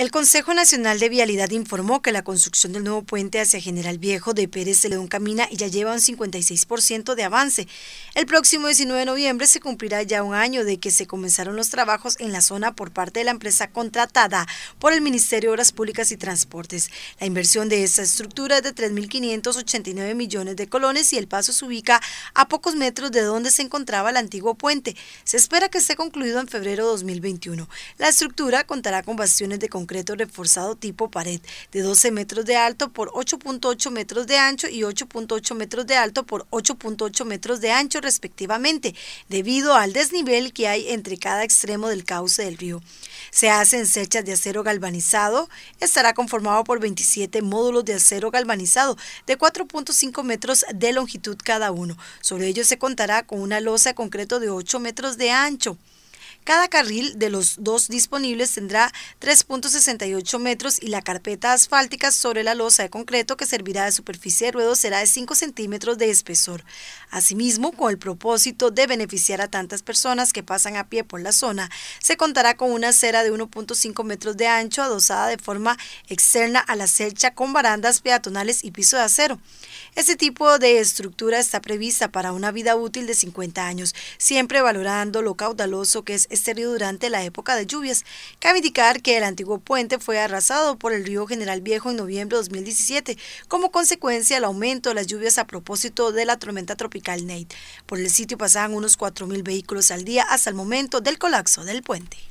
El Consejo Nacional de Vialidad informó que la construcción del nuevo puente hacia General Viejo de Pérez de León camina y ya lleva un 56% de avance. El próximo 19 de noviembre se cumplirá ya un año de que se comenzaron los trabajos en la zona por parte de la empresa contratada por el Ministerio de Obras Públicas y Transportes. La inversión de esta estructura es de 3.589 millones de colones y el paso se ubica a pocos metros de donde se encontraba el antiguo puente. Se espera que esté concluido en febrero de 2021. La estructura contará con bastiones de concreto concreto reforzado tipo pared de 12 metros de alto por 8.8 metros de ancho y 8.8 metros de alto por 8.8 metros de ancho respectivamente, debido al desnivel que hay entre cada extremo del cauce del río. Se hacen sechas de acero galvanizado, estará conformado por 27 módulos de acero galvanizado de 4.5 metros de longitud cada uno. Sobre ello se contará con una losa de concreto de 8 metros de ancho. Cada carril de los dos disponibles tendrá 3.68 metros y la carpeta asfáltica sobre la losa de concreto que servirá de superficie de ruedo será de 5 centímetros de espesor. Asimismo, con el propósito de beneficiar a tantas personas que pasan a pie por la zona, se contará con una acera de 1.5 metros de ancho adosada de forma externa a la cercha con barandas peatonales y piso de acero. Este tipo de estructura está prevista para una vida útil de 50 años, siempre valorando lo caudaloso que es río durante la época de lluvias. Cabe indicar que el antiguo puente fue arrasado por el río General Viejo en noviembre de 2017 como consecuencia del aumento de las lluvias a propósito de la tormenta tropical Nate. Por el sitio pasaban unos 4.000 vehículos al día hasta el momento del colapso del puente.